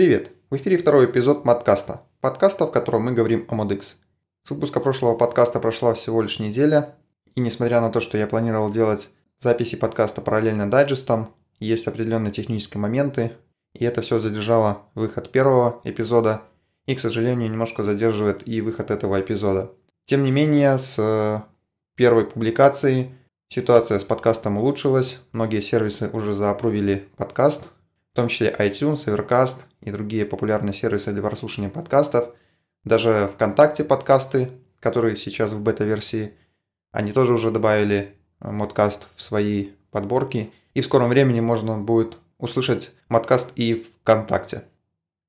Привет! В эфире второй эпизод подкаста. Подкаста, в котором мы говорим о ModX. С выпуска прошлого подкаста прошла всего лишь неделя, и несмотря на то, что я планировал делать записи подкаста параллельно дайджестам, есть определенные технические моменты, и это все задержало выход первого эпизода, и, к сожалению, немножко задерживает и выход этого эпизода. Тем не менее, с э, первой публикацией ситуация с подкастом улучшилась, многие сервисы уже заапрувили подкаст – в том числе iTunes, Evercast и другие популярные сервисы для прослушивания подкастов, даже ВКонтакте подкасты, которые сейчас в бета-версии, они тоже уже добавили э, модкаст в свои подборки, и в скором времени можно будет услышать модкаст и ВКонтакте.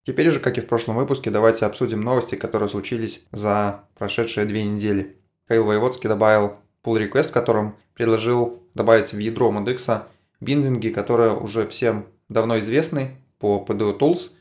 Теперь же, как и в прошлом выпуске, давайте обсудим новости, которые случились за прошедшие две недели. Кайл Воеводский добавил pull request, в котором предложил добавить в ядро модекса биндинги, которые уже всем давно известный по PDU Tools.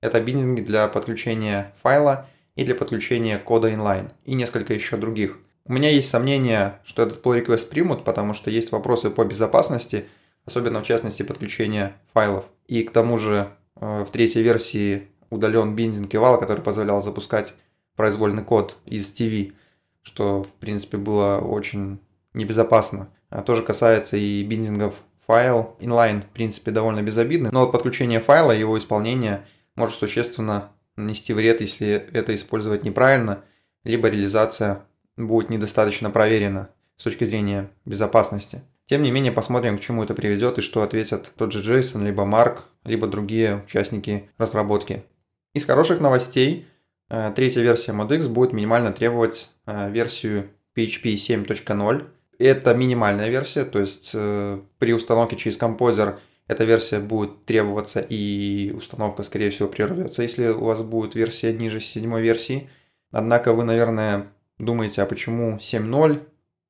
Это биндинги для подключения файла и для подключения кода inline и несколько еще других. У меня есть сомнения, что этот pull request примут, потому что есть вопросы по безопасности, особенно в частности подключения файлов. И к тому же э, в третьей версии удален биндинг и который позволял запускать произвольный код из TV, что, в принципе, было очень небезопасно. А тоже касается и биндингов файл. Inline, в принципе, довольно безобидный, но подключение файла, его исполнение может существенно нанести вред, если это использовать неправильно, либо реализация будет недостаточно проверена с точки зрения безопасности. Тем не менее, посмотрим, к чему это приведет и что ответят тот же Джейсон, либо Марк, либо другие участники разработки. Из хороших новостей, э, третья версия ModX будет минимально требовать э, версию PHP 7.0, это минимальная версия, то есть э, при установке через композер эта версия будет требоваться и установка, скорее всего, прервется, если у вас будет версия ниже седьмой версии. Однако вы, наверное, думаете, а почему 7.0,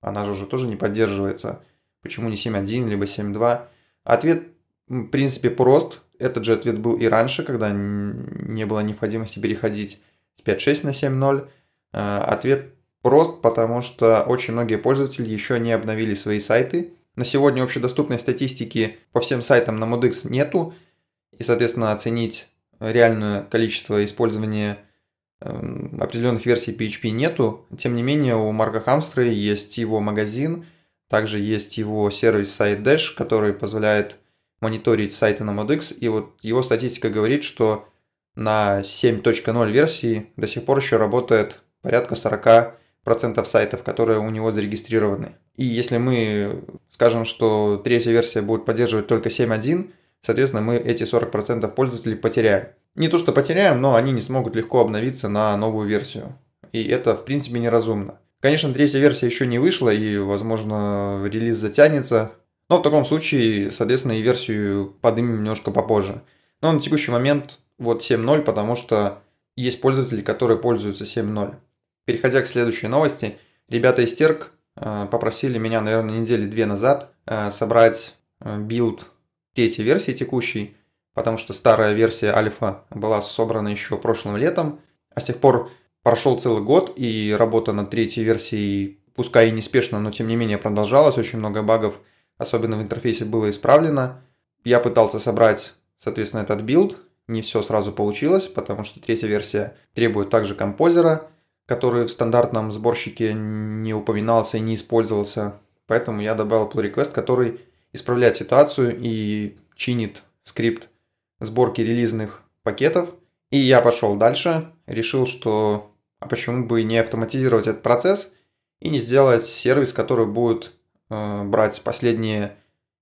она же уже тоже не поддерживается, почему не 7.1, либо 7.2? Ответ, в принципе, прост. Этот же ответ был и раньше, когда не было необходимости переходить с 5.6 на 7.0. Э, ответ Просто потому, что очень многие пользователи еще не обновили свои сайты. На сегодня общедоступной статистики по всем сайтам на Modex нету. И, соответственно, оценить реальное количество использования эм, определенных версий PHP нету. Тем не менее, у Марка Хамстра есть его магазин, также есть его сервис SiteDash, который позволяет мониторить сайты на Modex. И вот его статистика говорит, что на 7.0 версии до сих пор еще работает порядка 40 процентов сайтов, которые у него зарегистрированы. И если мы скажем, что третья версия будет поддерживать только 7.1, соответственно, мы эти 40% пользователей потеряем. Не то, что потеряем, но они не смогут легко обновиться на новую версию. И это, в принципе, неразумно. Конечно, третья версия еще не вышла, и, возможно, релиз затянется. Но в таком случае, соответственно, и версию поднимем немножко попозже. Но на текущий момент вот 7.0, потому что есть пользователи, которые пользуются 7.0. Переходя к следующей новости, ребята из Терк э, попросили меня, наверное, недели две назад э, собрать э, билд третьей версии текущей, потому что старая версия альфа была собрана еще прошлым летом, а с тех пор прошел целый год, и работа над третьей версией, пускай и неспешно, но тем не менее продолжалась, очень много багов, особенно в интерфейсе, было исправлено. Я пытался собрать, соответственно, этот билд, не все сразу получилось, потому что третья версия требует также композера – который в стандартном сборщике не упоминался и не использовался. Поэтому я добавил pull request, который исправляет ситуацию и чинит скрипт сборки релизных пакетов. И я пошел дальше, решил, что а почему бы не автоматизировать этот процесс и не сделать сервис, который будет э, брать последние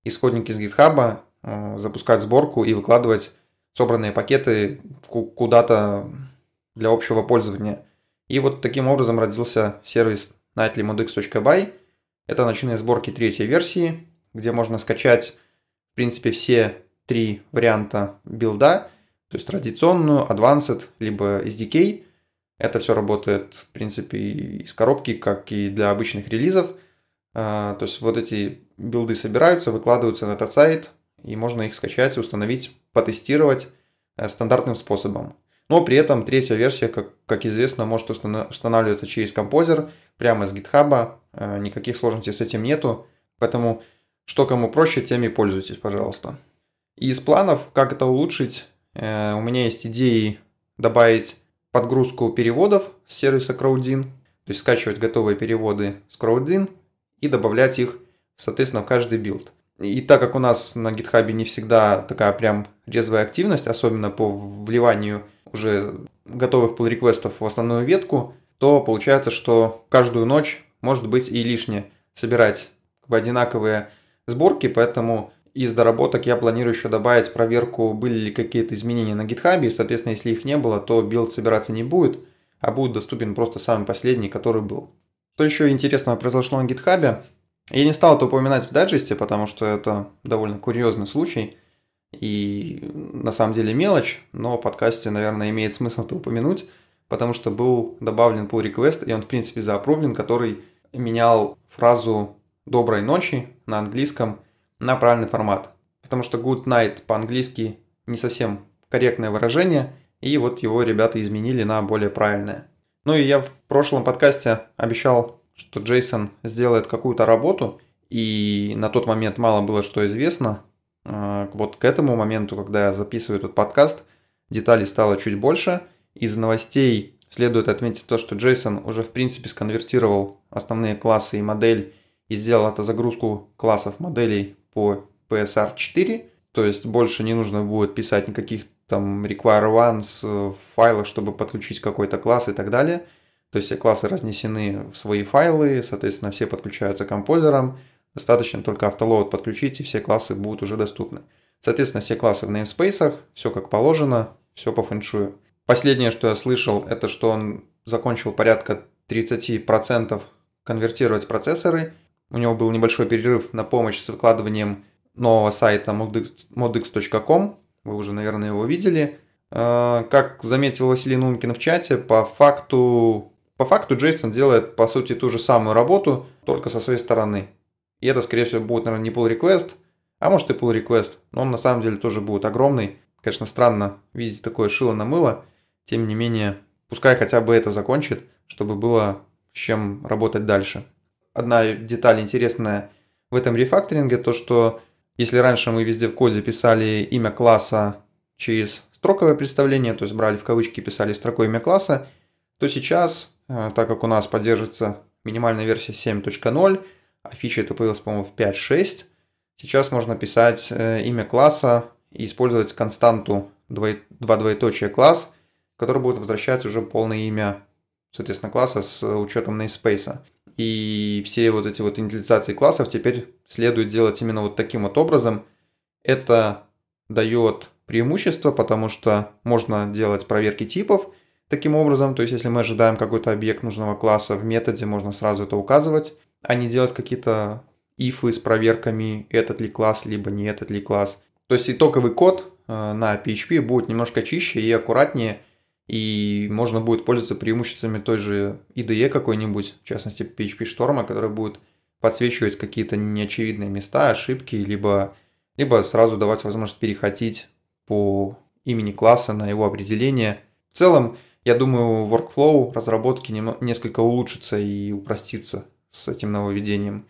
исходники с GitHub, э, запускать сборку и выкладывать собранные пакеты куда-то для общего пользования. И вот таким образом родился сервис nightlymodex.by. Это ночные сборки третьей версии, где можно скачать, в принципе, все три варианта билда, то есть традиционную, advanced, либо SDK. Это все работает, в принципе, из коробки, как и для обычных релизов. А, то есть вот эти билды собираются, выкладываются на этот сайт, и можно их скачать, установить, потестировать э, стандартным способом. Но при этом третья версия, как, как известно, может устанавливаться через композер прямо из GitHub. Э, никаких сложностей с этим нету. Поэтому что кому проще, теми пользуйтесь, пожалуйста. И из планов, как это улучшить, э, у меня есть идеи добавить подгрузку переводов с сервиса CrowdIn, то есть скачивать готовые переводы с CrowdIn и добавлять их, соответственно, в каждый билд. И так как у нас на GitHub не всегда такая прям резвая активность, особенно по вливанию уже готовых pull реквестов в основную ветку, то получается, что каждую ночь может быть и лишнее собирать в одинаковые сборки, поэтому из доработок я планирую еще добавить проверку, были ли какие-то изменения на GitHub, и, соответственно, если их не было, то билд собираться не будет, а будет доступен просто самый последний, который был. Что еще интересного произошло на GitHub? Я не стал это упоминать в дайджесте, потому что это довольно курьезный случай. И на самом деле мелочь, но в подкасте, наверное, имеет смысл это упомянуть, потому что был добавлен pull request, и он, в принципе, заапровлен, который менял фразу «доброй ночи» на английском на правильный формат. Потому что good night по-английски не совсем корректное выражение, и вот его ребята изменили на более правильное. Ну и я в прошлом подкасте обещал, что Джейсон сделает какую-то работу, и на тот момент мало было что известно, а, вот к этому моменту, когда я записываю этот подкаст, деталей стало чуть больше. Из новостей следует отметить то, что JSON уже в принципе сконвертировал основные классы и модель и сделал это загрузку классов моделей по PSR4. То есть больше не нужно будет писать никаких там require ones в э, файлах, чтобы подключить какой-то класс и так далее. То есть все классы разнесены в свои файлы, соответственно, все подключаются к композерам, Достаточно только автолоад подключить, и все классы будут уже доступны. Соответственно, все классы в namespace, все как положено, все по фэншую. Последнее, что я слышал, это что он закончил порядка 30% конвертировать процессоры. У него был небольшой перерыв на помощь с выкладыванием нового сайта modx.com. Вы уже, наверное, его видели. А, как заметил Василий Нумкин в чате, по факту, по факту Джейсон делает, по сути, ту же самую работу, только со своей стороны. И это, скорее всего, будет, наверное, не pull request, а может и pull request, но он на самом деле тоже будет огромный. Конечно, странно видеть такое шило на мыло, тем не менее, пускай хотя бы это закончит, чтобы было с чем работать дальше. Одна деталь интересная в этом рефакторинге, то что если раньше мы везде в коде писали имя класса через строковое представление, то есть брали в кавычки, писали строкой имя класса, то сейчас, э, так как у нас поддерживается минимальная версия 7.0, а фича это появилась, по-моему, в 5.6. Сейчас можно писать э, имя класса и использовать константу 2, 2 двоеточие класс, который будет возвращать уже полное имя, соответственно, класса с учетом namespace. И все вот эти вот инициализации классов теперь следует делать именно вот таким вот образом. Это дает преимущество, потому что можно делать проверки типов таким образом. То есть, если мы ожидаем какой-то объект нужного класса в методе, можно сразу это указывать а не делать какие-то ифы с проверками, этот ли класс, либо не этот ли класс. То есть итоговый код э, на PHP будет немножко чище и аккуратнее, и можно будет пользоваться преимуществами той же IDE какой-нибудь, в частности PHP Storm, который будет подсвечивать какие-то неочевидные места, ошибки, либо, либо сразу давать возможность переходить по имени класса на его определение. В целом, я думаю, workflow разработки несколько улучшится и упростится с этим нововведением.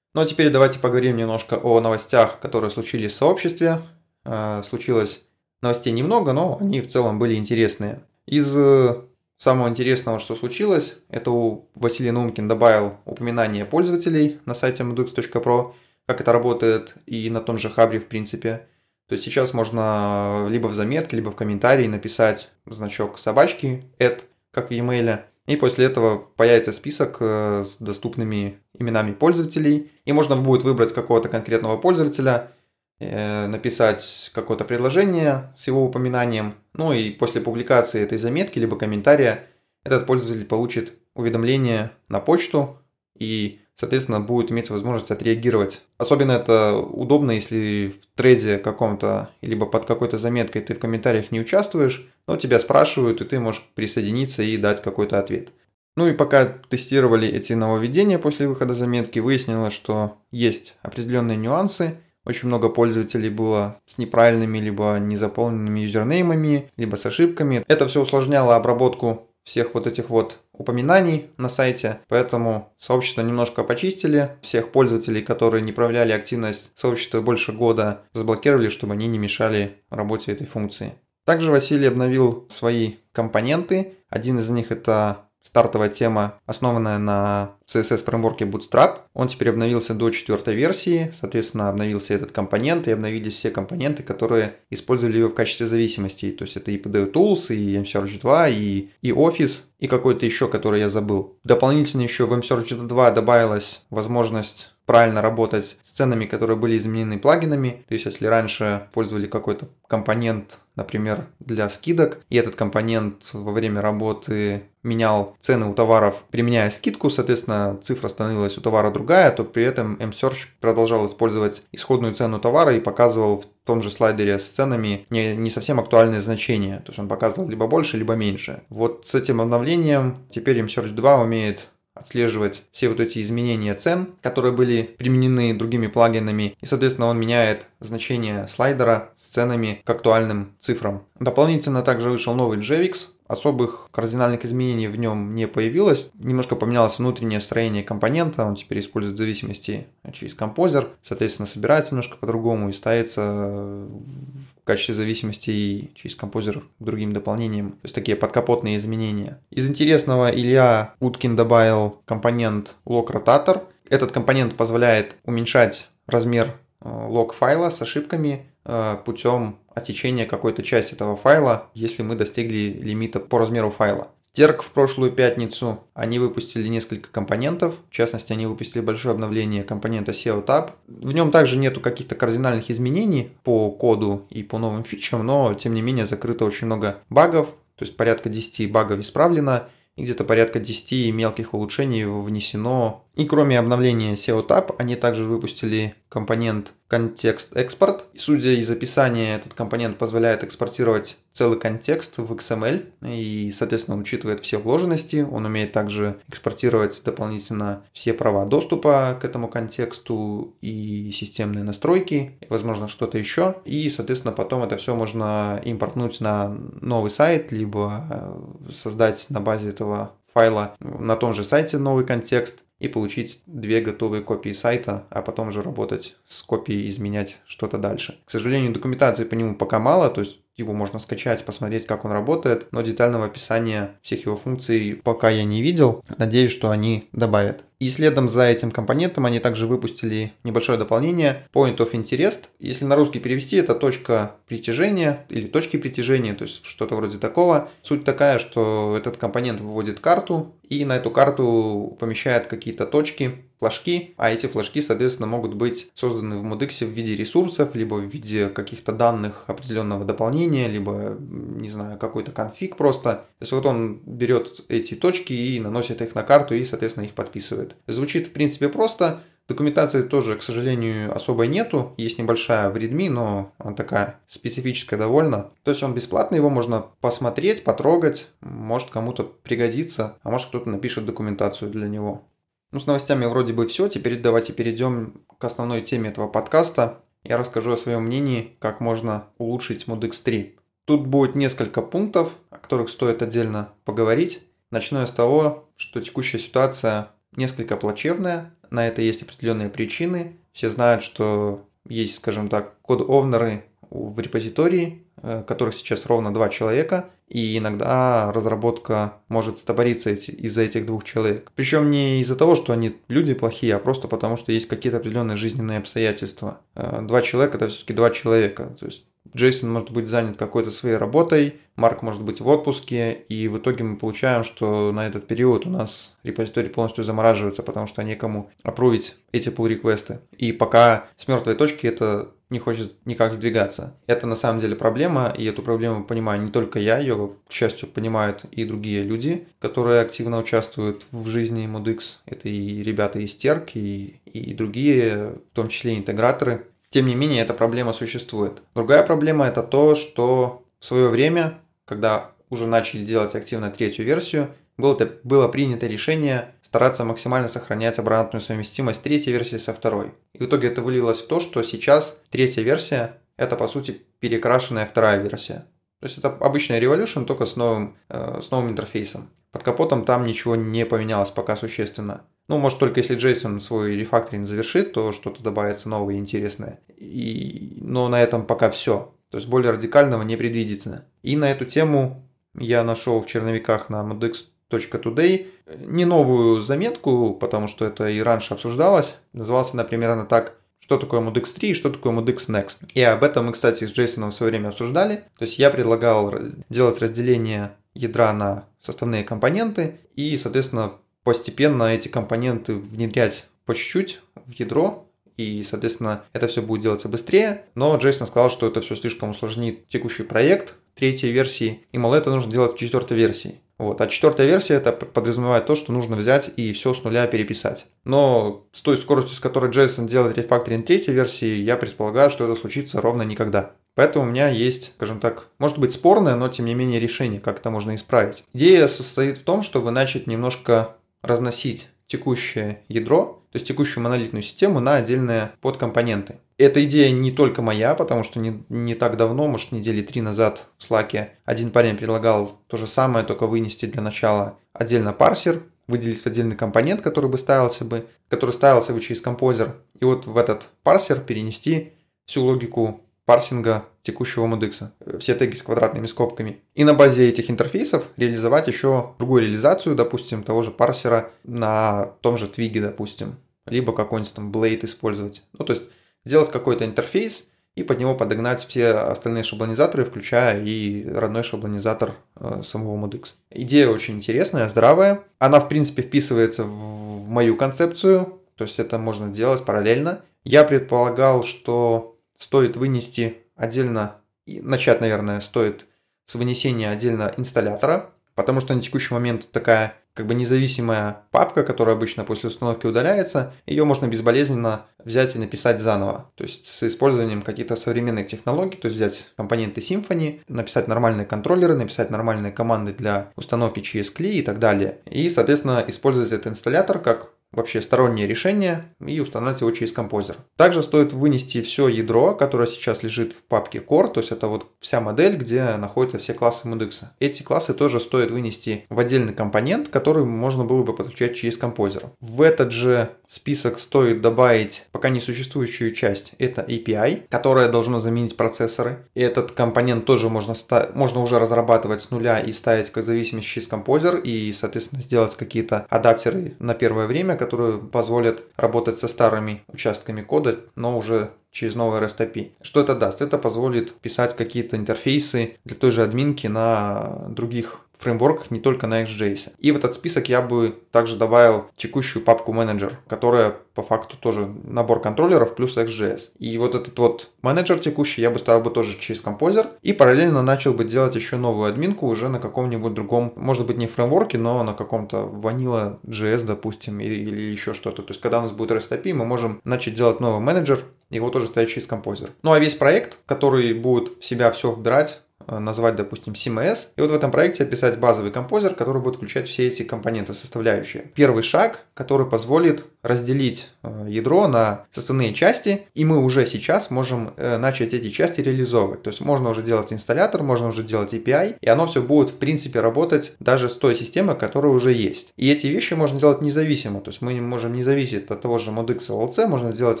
Ну а теперь давайте поговорим немножко о новостях, которые случились в сообществе. Э, случилось новостей немного, но они в целом были интересные. Из э, самого интересного, что случилось, это у Василий Нумкин добавил упоминание пользователей на сайте mdux.pro, как это работает и на том же хабре в принципе. То есть сейчас можно либо в заметке, либо в комментарии написать значок собачки, add, как в e-mail, и после этого появится список э, с доступными именами пользователей. И можно будет выбрать какого-то конкретного пользователя, э, написать какое-то предложение с его упоминанием. Ну и после публикации этой заметки либо комментария этот пользователь получит уведомление на почту и соответственно, будет иметь возможность отреагировать. Особенно это удобно, если в трейде каком-то, либо под какой-то заметкой ты в комментариях не участвуешь, но тебя спрашивают, и ты можешь присоединиться и дать какой-то ответ. Ну и пока тестировали эти нововведения после выхода заметки, выяснилось, что есть определенные нюансы. Очень много пользователей было с неправильными, либо незаполненными юзернеймами, либо с ошибками. Это все усложняло обработку всех вот этих вот упоминаний на сайте, поэтому сообщество немножко почистили. Всех пользователей, которые не проявляли активность сообщества больше года, заблокировали, чтобы они не мешали работе этой функции. Также Василий обновил свои компоненты. Один из них это стартовая тема, основанная на CSS-фреймворке Bootstrap. Он теперь обновился до четвертой версии, соответственно, обновился этот компонент и обновились все компоненты, которые использовали его в качестве зависимости. То есть это и PDO Tools, и MSurge 2, и, и Office, и какой-то еще, который я забыл. Дополнительно еще в MSurge 2 добавилась возможность правильно работать с ценами, которые были изменены плагинами. То есть, если раньше пользовали какой-то компонент, например, для скидок, и этот компонент во время работы менял цены у товаров, применяя скидку, соответственно, цифра становилась у товара другая, то при этом MSearch продолжал использовать исходную цену товара и показывал в том же слайдере с ценами не, не совсем актуальные значения. То есть он показывал либо больше, либо меньше. Вот с этим обновлением теперь MSearch 2 умеет отслеживать все вот эти изменения цен, которые были применены другими плагинами, и, соответственно, он меняет значение слайдера с ценами к актуальным цифрам. Дополнительно также вышел новый JVX, особых кардинальных изменений в нем не появилось. Немножко поменялось внутреннее строение компонента, он теперь использует в зависимости а, через композер, соответственно, собирается немножко по-другому и ставится в качестве зависимости и через композер к другим дополнениям. То есть такие подкапотные изменения. Из интересного Илья Уткин добавил компонент lock Этот компонент позволяет уменьшать размер э, лог файла с ошибками Э, путем отсечения какой-то части этого файла, если мы достигли лимита по размеру файла. Терк в прошлую пятницу они выпустили несколько компонентов, в частности они выпустили большое обновление компонента SEO Tab. В нем также нету каких-то кардинальных изменений по коду и по новым фичам, но тем не менее закрыто очень много багов, то есть порядка 10 багов исправлено, и где-то порядка 10 мелких улучшений внесено и кроме обновления SEO Tab, они также выпустили компонент контекст экспорт. судя из описания, этот компонент позволяет экспортировать целый контекст в XML и, соответственно, учитывает все вложенности. Он умеет также экспортировать дополнительно все права доступа к этому контексту и системные настройки, возможно, что-то еще. И, соответственно, потом это все можно импортнуть на новый сайт, либо э, создать на базе этого файла на том же сайте новый контекст, и получить две готовые копии сайта, а потом же работать с копией, изменять что-то дальше. К сожалению, документации по нему пока мало, то есть его можно скачать, посмотреть, как он работает, но детального описания всех его функций пока я не видел. Надеюсь, что они добавят. И следом за этим компонентом они также выпустили небольшое дополнение Point of Interest. Если на русский перевести, это точка притяжения или точки притяжения, то есть что-то вроде такого. Суть такая, что этот компонент выводит карту и на эту карту помещает какие-то точки, флажки, а эти флажки, соответственно, могут быть созданы в Modex в виде ресурсов, либо в виде каких-то данных определенного дополнения, либо, не знаю, какой-то конфиг просто. То есть вот он берет эти точки и наносит их на карту и, соответственно, их подписывает. Звучит, в принципе, просто. Документации тоже, к сожалению, особой нету. Есть небольшая в Redmi, но она такая специфическая довольно. То есть он бесплатный, его можно посмотреть, потрогать. Может кому-то пригодится, а может кто-то напишет документацию для него. Ну, с новостями вроде бы все. Теперь давайте перейдем к основной теме этого подкаста. Я расскажу о своем мнении, как можно улучшить Mood X3. Тут будет несколько пунктов, о которых стоит отдельно поговорить. Начну я с того, что текущая ситуация несколько плачевная, на это есть определенные причины. Все знают, что есть, скажем так, код-овнеры в репозитории, э, которых сейчас ровно два человека, и иногда разработка может стопориться из-за этих двух человек. Причем не из-за того, что они люди плохие, а просто потому, что есть какие-то определенные жизненные обстоятельства. Э, два человека это все-таки два человека. То есть Джейсон может быть занят какой-то своей работой, Марк может быть в отпуске, и в итоге мы получаем, что на этот период у нас репозитории полностью замораживаются, потому что некому опровить эти pull-реквесты. И пока с мертвой точки это не хочет никак сдвигаться. Это на самом деле проблема, и эту проблему понимаю не только я, ее, к счастью, понимают и другие люди, которые активно участвуют в жизни ModX. Это и ребята из Терк, и, и другие, в том числе интеграторы, тем не менее, эта проблема существует. Другая проблема это то, что в свое время, когда уже начали делать активно третью версию, было, было принято решение стараться максимально сохранять обратную совместимость третьей версии со второй. И в итоге это вылилось в то, что сейчас третья версия – это, по сути, перекрашенная вторая версия. То есть это обычная Revolution, только с новым, э, с новым интерфейсом. Под капотом там ничего не поменялось пока существенно. Ну, может, только если JSON свой рефакторинг завершит, то что-то добавится новое и интересное. И... Но на этом пока все. То есть более радикального не предвидится. И на эту тему я нашел в черновиках на modex.today э, не новую заметку, потому что это и раньше обсуждалось. Назывался например, она так что такое MODEX 3 и что такое MODEX Next. И об этом мы, кстати, с Джейсоном в свое время обсуждали. То есть я предлагал делать разделение ядра на составные компоненты и, соответственно, постепенно эти компоненты внедрять по чуть-чуть в ядро, и, соответственно, это все будет делаться быстрее. Но Джейсон сказал, что это все слишком усложнит текущий проект третьей версии, и мало это нужно делать в четвертой версии. Вот. А четвертая версия это подразумевает то, что нужно взять и все с нуля переписать. Но с той скоростью, с которой Джейсон делает рефакторинг третьей версии, я предполагаю, что это случится ровно никогда. Поэтому у меня есть, скажем так, может быть спорное, но тем не менее решение, как это можно исправить. Идея состоит в том, чтобы начать немножко разносить текущее ядро, то есть текущую монолитную систему на отдельные подкомпоненты. Эта идея не только моя, потому что не, не так давно, может недели три назад в Slack один парень предлагал то же самое, только вынести для начала отдельно парсер, выделить отдельный компонент, который бы ставился бы, который ставился бы через композер, и вот в этот парсер перенести всю логику парсинга текущего мудекса, э, все теги с квадратными скобками. И на базе этих интерфейсов реализовать еще другую реализацию, допустим, того же парсера на том же твиге, допустим, либо какой-нибудь там Blade использовать. Ну, то есть сделать какой-то интерфейс и под него подогнать все остальные шаблонизаторы, включая и родной шаблонизатор э, самого модекс. Идея очень интересная, здравая. Она, в принципе, вписывается в мою концепцию, то есть это можно делать параллельно. Я предполагал, что стоит вынести отдельно, и начать, наверное, стоит с вынесения отдельно инсталлятора, потому что на текущий момент такая как бы независимая папка, которая обычно после установки удаляется, ее можно безболезненно взять и написать заново. То есть с использованием каких-то современных технологий, то есть взять компоненты Symfony, написать нормальные контроллеры, написать нормальные команды для установки через CLI и так далее. И, соответственно, использовать этот инсталлятор как вообще стороннее решение и устанавливать его через композер. Также стоит вынести все ядро, которое сейчас лежит в папке core, то есть это вот вся модель, где находятся все классы Modex. Эти классы тоже стоит вынести в отдельный компонент, который можно было бы подключать через композер. В этот же список стоит добавить пока не существующую часть, это API, которая должна заменить процессоры. этот компонент тоже можно, можно уже разрабатывать с нуля и ставить как зависимость через композер и, соответственно, сделать какие-то адаптеры на первое время, которые позволят работать со старыми участками кода, но уже через новый REST API. Что это даст? Это позволит писать какие-то интерфейсы для той же админки на других фреймворках, не только на XJS. И в этот список я бы также добавил текущую папку менеджер, которая по факту тоже набор контроллеров плюс XJS. И вот этот вот менеджер текущий я бы ставил бы тоже через композер и параллельно начал бы делать еще новую админку уже на каком-нибудь другом, может быть не фреймворке, но на каком-то ванила JS, допустим, или, или еще что-то. То есть когда у нас будет REST API, мы можем начать делать новый менеджер, его тоже ставить через композер. Ну а весь проект, который будет в себя все вбирать, Э, назвать, допустим, CMS, и вот в этом проекте описать базовый композер, который будет включать все эти компоненты, составляющие. Первый шаг, который позволит разделить э, ядро на составные части, и мы уже сейчас можем э, начать эти части реализовывать. То есть можно уже делать инсталлятор, можно уже делать API, и оно все будет, в принципе, работать даже с той системой, которая уже есть. И эти вещи можно делать независимо, то есть мы можем не зависеть от того же ModX LLC, можно сделать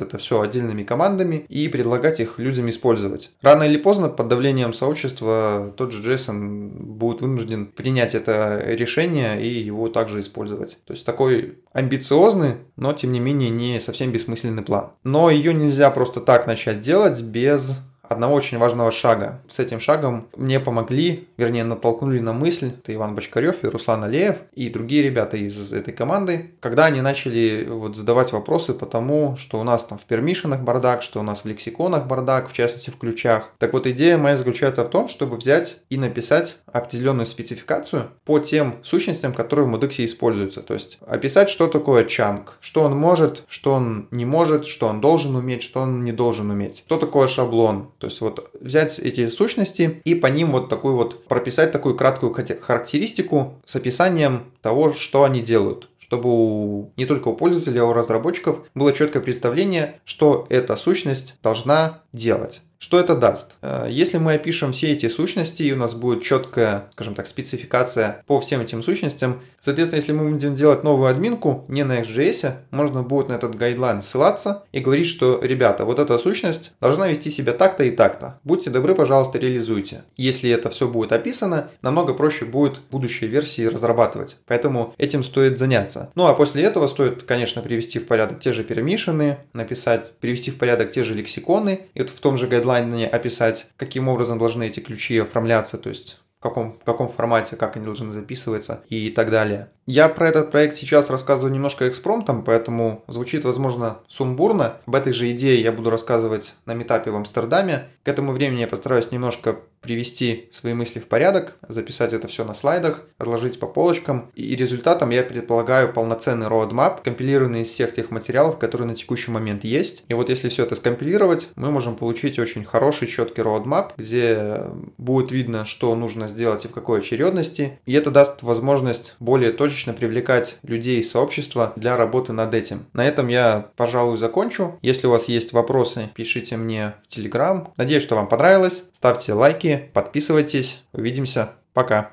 это все отдельными командами и предлагать их людям использовать. Рано или поздно под давлением сообщества этого тот же JSON будет вынужден принять это решение и его также использовать. То есть такой амбициозный, но тем не менее не совсем бессмысленный план. Но ее нельзя просто так начать делать без одного очень важного шага. С этим шагом мне помогли, вернее, натолкнули на мысль, это Иван Бочкарев и Руслан Алеев и другие ребята из этой команды, когда они начали вот задавать вопросы по тому, что у нас там в пермишенах бардак, что у нас в лексиконах бардак, в частности в ключах. Так вот, идея моя заключается в том, чтобы взять и написать определенную спецификацию по тем сущностям, которые в мудексе используются. То есть описать, что такое чанг, что он может, что он не может, что он должен уметь, что он не должен уметь. Что такое шаблон, то есть вот взять эти сущности и по ним вот такую вот прописать такую краткую характеристику с описанием того, что они делают чтобы у, не только у пользователей, а у разработчиков было четкое представление, что эта сущность должна делать. Что это даст? Э, если мы опишем все эти сущности, и у нас будет четкая, скажем так, спецификация по всем этим сущностям, соответственно, если мы будем делать новую админку, не на XJS, можно будет на этот гайдлайн ссылаться и говорить, что, ребята, вот эта сущность должна вести себя так-то и так-то. Будьте добры, пожалуйста, реализуйте. Если это все будет описано, намного проще будет будущие версии разрабатывать. Поэтому этим стоит заняться. Ну а после этого стоит, конечно, привести в порядок те же пермишины, написать, привести в порядок те же лексиконы, и вот в том же гайдлайне дедлайне описать, каким образом должны эти ключи оформляться, то есть в каком, в каком формате, как они должны записываться и так далее. Я про этот проект сейчас рассказываю немножко экспромтом, поэтому звучит, возможно, сумбурно. Об этой же идее я буду рассказывать на метапе в Амстердаме. К этому времени я постараюсь немножко привести свои мысли в порядок, записать это все на слайдах, разложить по полочкам, и результатом я предполагаю полноценный roadmap, компилированный из всех тех материалов, которые на текущий момент есть. И вот если все это скомпилировать, мы можем получить очень хороший, четкий roadmap, где будет видно, что нужно сделать и в какой очередности. И это даст возможность более точечно привлекать людей и сообщества для работы над этим. На этом я, пожалуй, закончу. Если у вас есть вопросы, пишите мне в Телеграм. Надеюсь, что вам понравилось. Ставьте лайки, подписывайтесь. Увидимся. Пока.